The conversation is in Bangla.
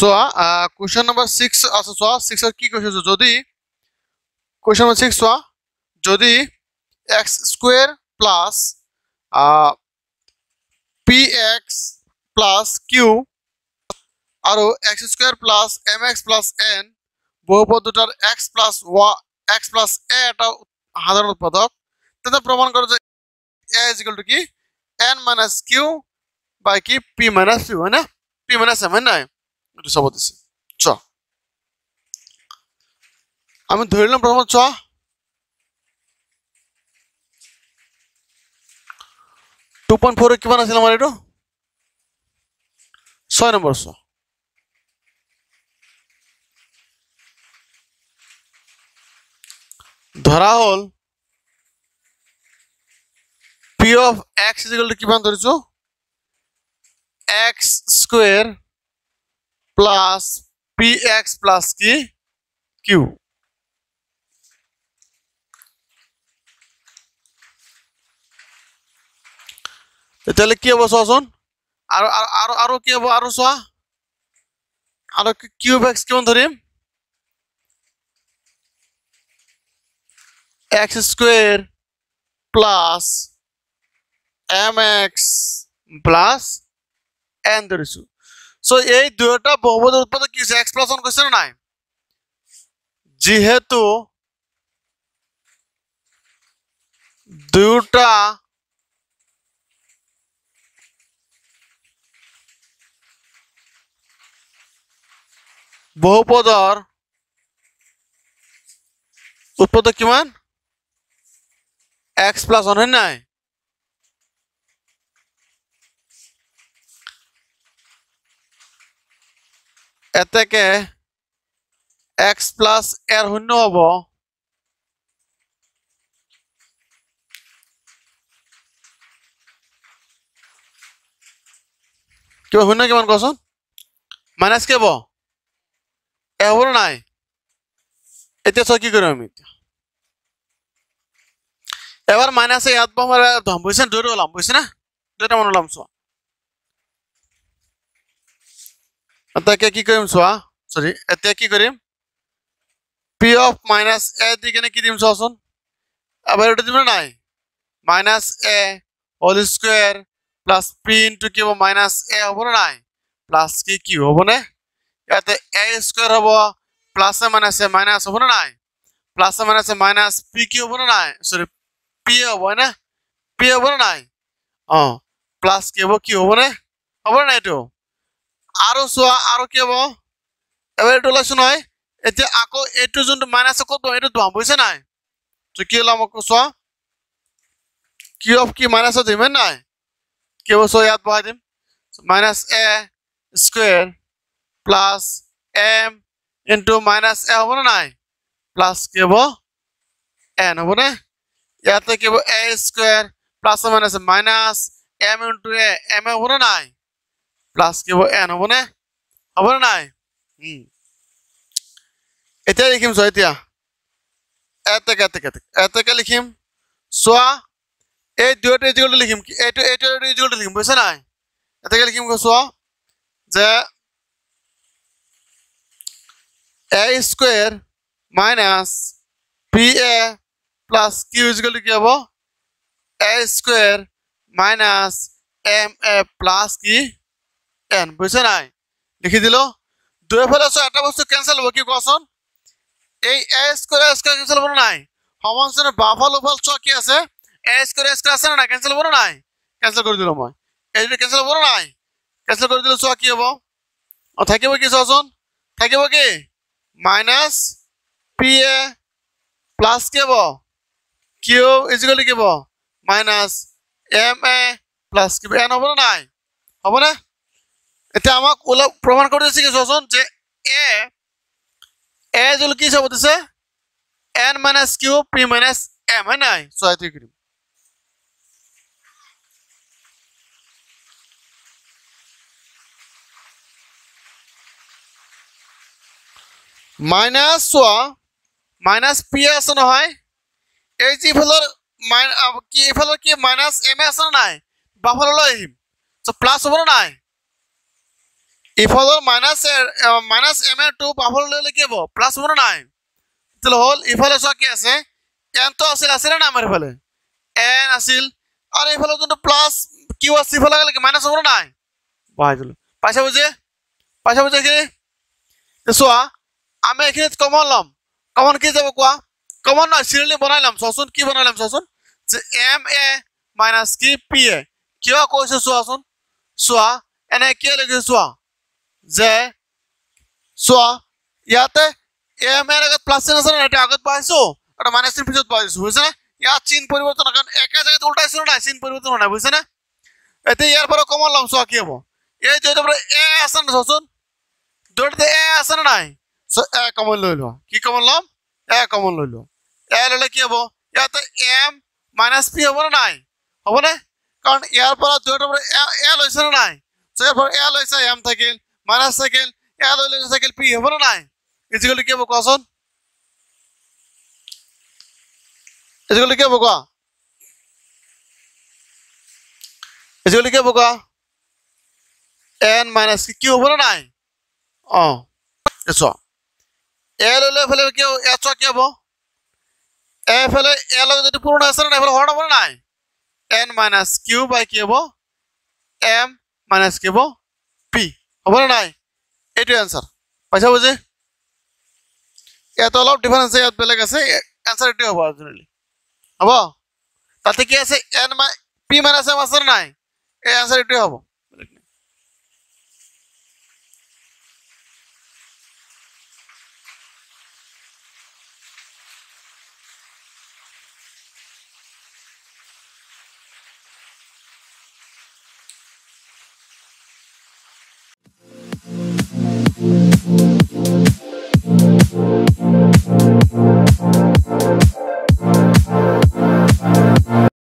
সো কোয়েশ্চেন নাম্বার সিক্স আচ্ছা সোয়া কি কী কোয়েশ্চেন যদি কোয়েশ্চেন নাম্বার সিক্স সোয়া যদি x square plus p x plus q আৰু x square plus m x plus n বহুপদ দুটার এক্স প্লাছ ওয়া এক্স প্লাছ এ এটা সাধারণ উৎপাদক তাতে প্রমাণ করে যে এ ইজ ইকুয়াল টু কি এন মাইনাস কিউ বাই কি পি মাইনাস পি হয় না পি মাইনাস এম হয় না এইটো চাব দিছে চোৱা আমি ধৰি লওঁ প্ৰথমত চোৱা টু পইণ্ট ফ'ৰ কিমান আছিল আমাৰ এইটো ছয় নম্বৰ চোৱা ধৰা হ'ল পি অফ এক্স ইজিকেলটো কিমান ধৰিছোঁ x square plus p x plus কি কিউ তাহলে কি হবো শোন আর আরো আরো কি হবো আরো শোয়া আরো কিউব এক্স কেমন ধরিম x square plus m x plus n ধরেছু সো এই দুয়োটা বহুপদী উৎপাদক কি এক্সপ্রেশন কৈছে নাই যেহেতু দুটা বহুপদর উৎপাদক কিমান এক্স প্লাস ওয়ান হয় নাই এতে কে x প্লাস এর শূন্য হব কিবা শূন্য কিমান কচোন মাইনাস কেব এ হব নাই এতিয়া চ কি কৰিম আমি এবাৰ মাইনাছে ইয়াত বহাম বুজিছে দুইটা ওলাম বুজিছে না দুইটামান ওলাম চোৱা মাইনাস এ দিকে কি দিম চোৱা চোন এবাৰ এইটো দিম নে নাই মাইনাস এ হল স্কুৱেৰ প্লাছ পি ইনটো কি হ'ব মাইনাছ এ হ'ব নে নাই প্লাছ কি কি হ'ব নে ইয়াতে এ স্কুৱেৰ হ'ব প্লাছে মাইনাছে মাইনাছ হ'ব নে নাই প্লাছে মাইনাছে মাইনাছ পি কি হ'ব নে নাই চৰি পি হ'ব হয়নে পি হ'ব নে নাই অঁ প্লাছ কি হ'ব কি হ'ব নে হ'ব নে নাই এইটো আরো চোৱা আৰু কি হ'ব এবাৰ এইটো ওলাইছো নহয় এতিয়া আকৌ এইটো যোনটো মাইনাছ ক'ত পাম এইটো ধোৱাম বুজিছে নাই তো কি ওলাম আকৌ চোৱা কি অফ কি মাইনাছত দিম হয় নাই কি ইয়াত বহাই দিম minus a square plus m into minus a হ'বনে নাই প্লাছ কি হ'ব এন হ'বনে ইয়াতে কি হ'ব a square plus minus minus m into a m a হ'বনে নাই প্লাস কি হব এন হবনে হব নাই এতিয়া লিখিম চোৱা এতিয়া এতেকে এতেকে এতেকে এতেকে লিখিম চোৱা এই দুয়োটো ইজিকলটো লিখিম এইটো এইটো ইজিকলটো লিখিম বুজিছে নাই এতেকে লিখিম চোৱা যে a square minus p a plus q ইজিকলটো কি হ'ব a square minus m a plus কি টেন বুঝছে নাই লিখি দিল দুয়ে ফেলেছ এটা বস্তু ক্যান্সেল হবো কি কোয়াশন এই a square a square cancel হবো নাই সমানচনে বাফল উফল ছ কি আছে এ স্কোয়ার এ স্কোয়ার আছে না ক্যান্সেল হবো নাই ক্যান্সেল করে দিল মই এই ক্যান্সেল হবো নাই ক্যান্সেল করে দিলে ছ কি হব ও থাকিব কি চোন থাকিব কি মাইনাস পি এ প্লাস কি হব কিউ ইজিকাল কি হব মাইনাস এম এ প্লাস কি এন হব নাই হবনে এতিয়া আমাক ওলাব প্ৰমাণ কৰি দিছে কি চোৱাচোন যে এ এ জুল কি চাব দিছে n minus q p minus m হয় নাই চোৱা এইটো কৰিম মাইনাছ চোৱা মাইনাছ পি আছে নহয় এই যিফালৰ এইফালৰ কি এইফালৰ কি মাইনাছ এম এ আছে নাই বাফাললৈ আহিম প্লাছ হ'ব নে নাই ইফালৰ মাইনাছ মাইনাছ এম এ টু পাবলৈ লাগিব প্লাছ ওৱানো নাই তেতিয়াহ'লে হ'ল ইফালে চোৱা কি আছে এনটো আছিল আছিলে নাই আমাৰ ইফালে এন আছিল আৰু ইফালে যোনটো প্লাছ কিউ আছিল ইফালে লাগে মাইনাছ হ'বনে নাই বহাইছিলোঁ পাইছা বুজি পাইছা বুজি এইখিনি চোৱা আমি এইখিনিত কমন ল'ম কমন কি যাব কোৱা কমন নহয় চিৰিয়েলি বনাই ল'ম চোৱাচোন কি বনাই ল'ম চোৱাচোন যে এম এ মাইনাছ কি পি এ কিয় কৈছে চোৱাচোন চোৱা এনে কিয় লাগিছে চোৱা যে চোৱা ইয়াতে এমএৰ আগত প্লাছ আছে নে আগত পাইছো আৰু মাইনাছৰ পিছত পাইছো বুজিছেনে ইয়াত চিন পৰিৱৰ্তন কাৰণ একে জেগাত ওলটাইছো নাই চিন পৰিৱৰ্তন নাই বুজিছেনে এতিয়া ইয়াৰ পৰা কমন লওঁ চোৱা কি হ'ব এই জৰিয়তে এ আছে নে চোৱাচোন জৰিয়তে এ আছে নে নাই এ কমন লৈ লোৱা কি কমন ল'ম এ কমন লৈ লোৱা এ ল'লে কি হ'ব ইয়াতে এম মাইনাছ পি হ'ব নে নাই হ'বনে কাৰণ ইয়াৰ পৰা জৰিয়তে এ লৈছে নে নাই এ লৈছে এম থাকিল minus cycle ইয়াত হ'লে চাইকেল পি হ'বনে নাই ইজিকলি কি হ'ব কোৱাচোন ইজিকলি কি হ'ব কোৱা ইজিকলি কি হ'ব কোৱা এন মাইনাছ কি হ'বনে নাই অ এছ এ ল'লে এইফালে কি হ'ব এছ কি হ'ব এফালে এ লগত যদি পূৰণ আছে নাই এইফালে হৰণ হ'বনে নাই এন মাইনাছ কিউ বাই কি হ'ব এম মাইনাছ কি হ'ব পি হবনে নাই এইটোৱে এনচাৰ পাইছা বুজি ইয়াতে অলপ ডিফাৰেঞ্চ ইয়াত বেলেগ আছে এনচাৰ এইটোৱে হ'ব জেনেৰেলি হ'ব তাতে কি আছে এন মাই পি মাইনাছ এম আছে নাই এই আনচাৰ এইটোৱে হ'ব